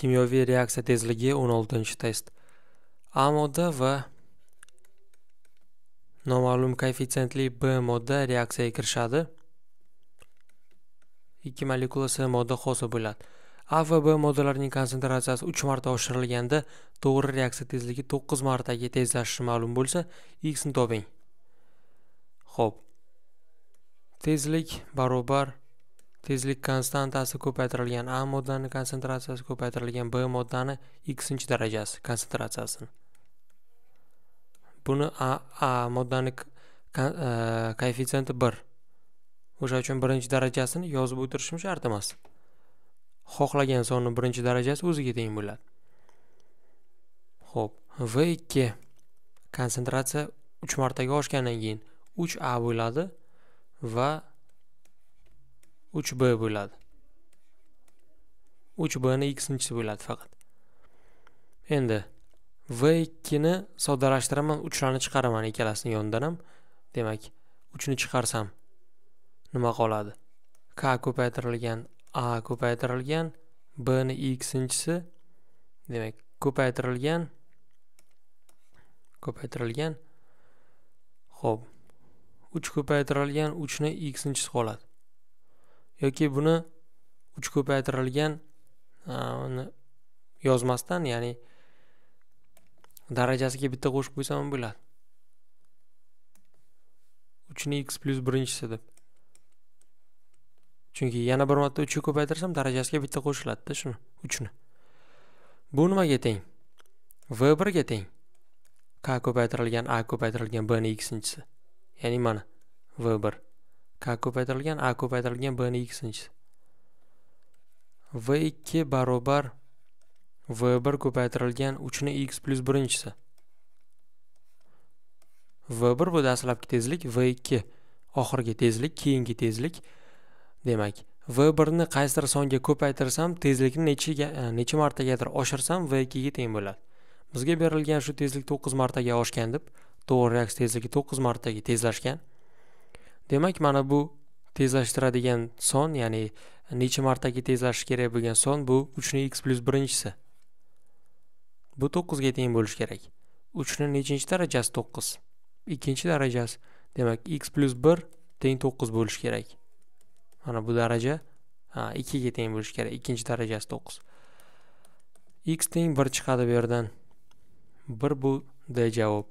kimyoviy reaksiya tezligi 16 test a modda va noma'lum koeffitsiyentli b modda reaksiyaga kirishadi ikki molekula s modda hosil bo'ladi a va b moddalarining konsentratsiyasi 3 marta oshirilganda to'g'ri reaksiya tezligi 9 martaga tezlashishi ma'lum bo'lsa x ni toping Xo'p. tezlik barobar tezlik konstantasi ko'paytirilgan a moddani konsentratsiyasi ko'paytirilgan b moddani ikkinchi darajasi konsentratsiyasini buni a, a moddani e, koeffitsiyenti bir o'sha uchun birinchi darajasini yozib o'tirishim shart emas xohlagan sonni birinchi darajasi o'ziga teng bo'ladi ho'p v ikki konsentratsiya uch martaga oshgandan keyin uch a bo'ladi va 3b bo'ladi 3b ni x nchisi bo'ladi faqat endi v 2 ni soddalashtiraman 3 uchlarni chiqaraman ikkalasini yonidan ham demak 3 ni chiqarsam nima qoladi k ko'paytirilgan a ko'paytirilgan b ni x nchisi demak ko'paytirilgan ko'paytirilgan Xo'p. 3 ko'paytirilgan 3 ni x nchisi qoladi yoki buni uch ko'paytirilgan uni yozmasdan ya'ni darajasiga bitta qo'shib qo'ysam ham bo'ladi uchni x plyus birinchisi deb chunki yana bir marta uchga ko'paytirsam darajasiga bitta qo'shiladida shuni uchni bu nimaga teng v birga teng k ko'paytirilgan a ko'paytirilgan bni ikkinchisi ya'ni mana v bir k ko'paytirilgan a ko'paytirilgan b ning x-inchisi. v2 barobar v1 ko'paytirilgan 3 ning x plyus birinchisi v1 bu dastlabki tezlik v2 oxirgi tezlik keyingi tezlik demak v1 ni qaysidir songa ko'paytirsam tezlikni nechiga necha martagadir oshirsam v2 ga teng bo'ladi bizga berilgan shu tezlik 9 martaga oshgan deb to'g'ri reaksiya tezligi 9 martaga tezlashgan demak mana bu tezlashtiradigan son ya'ni necha martaki tezlashish kerak bo'lgan son bu 3 ni x plus birinchisi bu 9 ga teng bo'lishi kerak 3 ni nechinchi darajasi 9 ikkinchi darajasi demak x plus 1 teng 9 bo'lishi kerak mana bu daraja ha 2 ga teng bo'lishi kerak ikkinchi darajasi 9 x teng 1 chiqadi bu yerdan 1 bu d javob